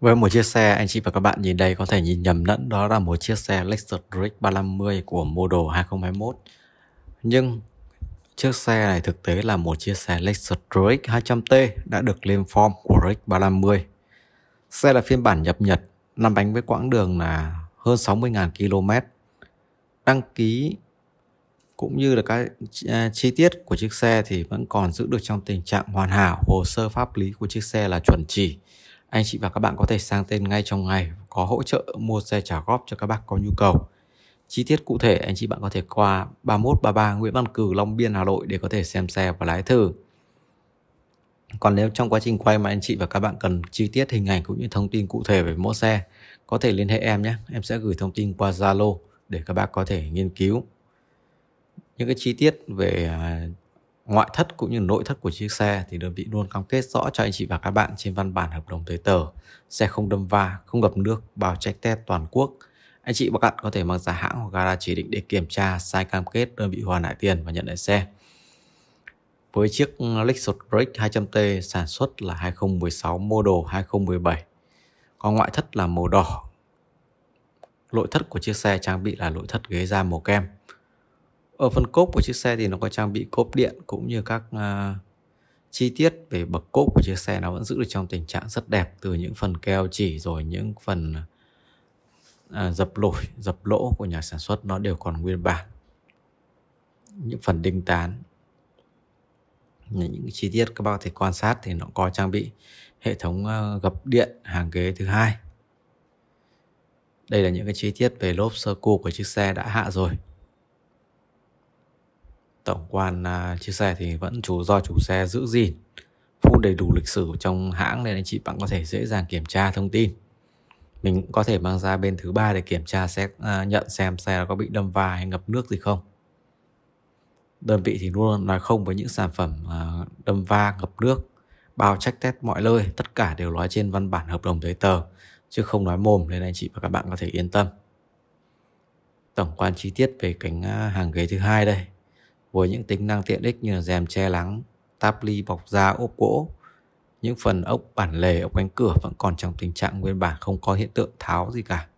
Với một chiếc xe, anh chị và các bạn nhìn đây có thể nhìn nhầm lẫn đó là một chiếc xe Lexus RX 350 của model 2021. Nhưng chiếc xe này thực tế là một chiếc xe Lexus RX 200T đã được lên form của RX 350. Xe là phiên bản nhập Nhật, nằm bánh với quãng đường là hơn 60.000 km. Đăng ký cũng như là các à, chi tiết của chiếc xe thì vẫn còn giữ được trong tình trạng hoàn hảo, hồ sơ pháp lý của chiếc xe là chuẩn chỉ anh chị và các bạn có thể sang tên ngay trong ngày có hỗ trợ mua xe trả góp cho các bác có nhu cầu chi tiết cụ thể anh chị bạn có thể qua 3133 Nguyễn Văn Cử Long Biên Hà Nội để có thể xem xe và lái thử còn nếu trong quá trình quay mà anh chị và các bạn cần chi tiết hình ảnh cũng như thông tin cụ thể về mẫu xe có thể liên hệ em nhé em sẽ gửi thông tin qua Zalo để các bác có thể nghiên cứu những cái chi tiết về à, ngoại thất cũng như nội thất của chiếc xe thì đơn vị luôn cam kết rõ cho anh chị và các bạn trên văn bản hợp đồng giấy tờ. Xe không đâm va, không gặp nước, bao check test toàn quốc. Anh chị và các bạn có thể mang ra hãng hoặc gara chỉ định để kiểm tra, sai cam kết, đơn vị hoàn lại tiền và nhận lại xe. Với chiếc Lexus Break 200T sản xuất là 2016 model 2017. Có ngoại thất là màu đỏ. Nội thất của chiếc xe trang bị là nội thất ghế da màu kem ở ờ, phần cốp của chiếc xe thì nó có trang bị cốp điện cũng như các uh, chi tiết về bậc cốp của chiếc xe nó vẫn giữ được trong tình trạng rất đẹp từ những phần keo chỉ rồi những phần uh, dập lỗi dập lỗ của nhà sản xuất nó đều còn nguyên bản những phần đinh tán những chi tiết các bác có thể quan sát thì nó có trang bị hệ thống à, gập điện hàng ghế thứ hai đây là những cái chi tiết về lốp sơ cua của chiếc xe đã hạ rồi tổng quan uh, chia sẻ thì vẫn chủ do chủ xe giữ gìn full đầy đủ lịch sử trong hãng nên anh chị bạn có thể dễ dàng kiểm tra thông tin mình cũng có thể mang ra bên thứ ba để kiểm tra xét à, nhận xem xe có bị đâm va hay ngập nước gì không đơn vị thì luôn nói không với những sản phẩm à, đâm va ngập nước bao trách test mọi nơi tất cả đều nói trên văn bản hợp đồng giấy tờ chứ không nói mồm nên anh chị và các bạn có thể yên tâm tổng quan chi tiết về cánh hàng ghế thứ hai đây với những tính năng tiện ích như là rèm che lắng, táp ly bọc da ốp gỗ. Những phần ốc bản lề ốc cánh cửa vẫn còn trong tình trạng nguyên bản không có hiện tượng tháo gì cả.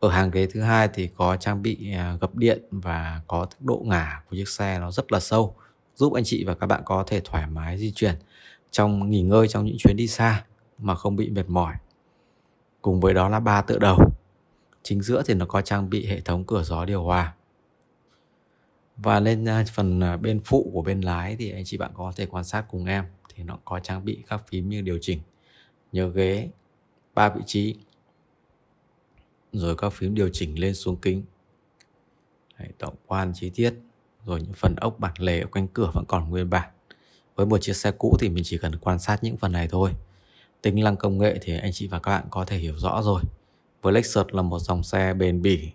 Ở hàng ghế thứ hai thì có trang bị à, gập điện và có tốc độ ngả của chiếc xe nó rất là sâu, giúp anh chị và các bạn có thể thoải mái di chuyển trong nghỉ ngơi trong những chuyến đi xa mà không bị mệt mỏi. Cùng với đó là ba tựa đầu. Chính giữa thì nó có trang bị hệ thống cửa gió điều hòa và lên à, phần à, bên phụ của bên lái thì anh chị bạn có thể quan sát cùng em thì nó có trang bị các phím như điều chỉnh nhớ ghế ba vị trí rồi các phím điều chỉnh lên xuống kính tổng quan chi tiết rồi những phần ốc bản lề ở quanh cửa vẫn còn nguyên bản với một chiếc xe cũ thì mình chỉ cần quan sát những phần này thôi tính năng công nghệ thì anh chị và các bạn có thể hiểu rõ rồi với Lexus là một dòng xe bền bỉ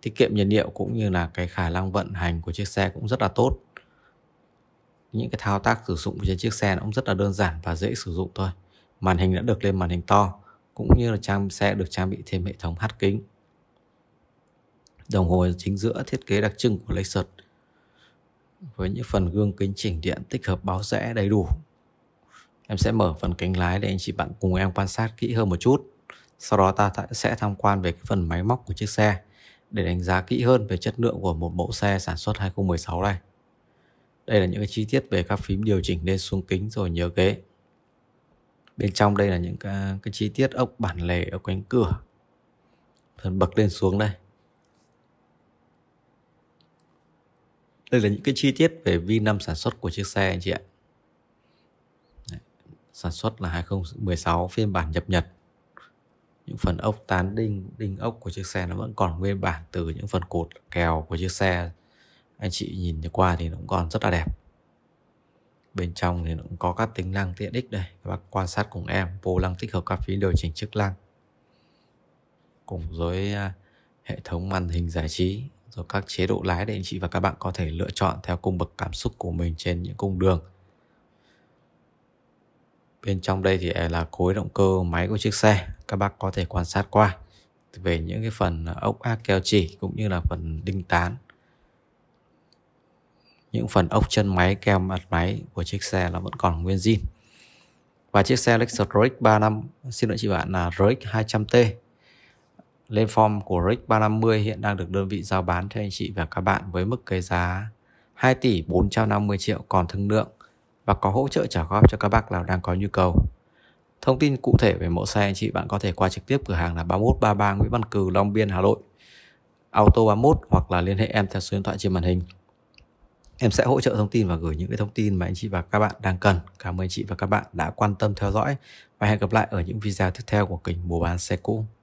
tiết kiệm nhiên liệu cũng như là cái khả năng vận hành của chiếc xe cũng rất là tốt những cái thao tác sử dụng trên chiếc xe nó cũng rất là đơn giản và dễ sử dụng thôi màn hình đã được lên màn hình to cũng như là trang xe được trang bị thêm hệ thống hát kính đồng hồ chính giữa thiết kế đặc trưng của Lexus với những phần gương kính chỉnh điện tích hợp báo rẽ đầy đủ em sẽ mở phần kính lái để anh chị bạn cùng em quan sát kỹ hơn một chút sau đó ta sẽ tham quan về cái phần máy móc của chiếc xe để đánh giá kỹ hơn về chất lượng của một mẫu xe sản xuất 2016 này. Đây là những cái chi tiết về các phím điều chỉnh lên xuống kính rồi nhớ ghế. Bên trong đây là những cái, cái chi tiết ốc bản lề ở cánh cửa. Phần bậc lên xuống đây. Đây là những cái chi tiết về vi năm sản xuất của chiếc xe anh chị ạ. Sản xuất là 2016 phiên bản nhập nhật những phần ốc tán đinh đinh ốc của chiếc xe nó vẫn còn nguyên bản từ những phần cột kèo của chiếc xe anh chị nhìn qua thì nó cũng còn rất là đẹp bên trong thì nó cũng có các tính năng tiện ích đây các bác quan sát cùng em vô lăng tích hợp các phí điều chỉnh chức năng cùng với à, hệ thống màn hình giải trí rồi các chế độ lái để anh chị và các bạn có thể lựa chọn theo cung bậc cảm xúc của mình trên những cung đường Bên trong đây thì à, là khối động cơ máy của chiếc xe Các bác có thể quan sát qua Về những cái phần à, ốc ác keo chỉ cũng như là phần đinh tán Những phần ốc chân máy keo mặt máy của chiếc xe là vẫn còn nguyên zin Và chiếc xe Lexus RX 35 Xin lỗi chị bạn là RX 200T Lên form của RX 350 hiện đang được đơn vị giao bán cho anh chị và các bạn Với mức cái giá 2 tỷ 450 triệu còn thương lượng và có hỗ trợ trả góp cho các bác nào đang có nhu cầu. Thông tin cụ thể về mẫu xe anh chị bạn có thể qua trực tiếp cửa hàng là 3133 Nguyễn Văn Cừ, Long Biên, Hà Nội. Auto 31 hoặc là liên hệ em theo số điện thoại trên màn hình. Em sẽ hỗ trợ thông tin và gửi những cái thông tin mà anh chị và các bạn đang cần. Cảm ơn anh chị và các bạn đã quan tâm theo dõi và hẹn gặp lại ở những video tiếp theo của kênh Mua bán xe cũ.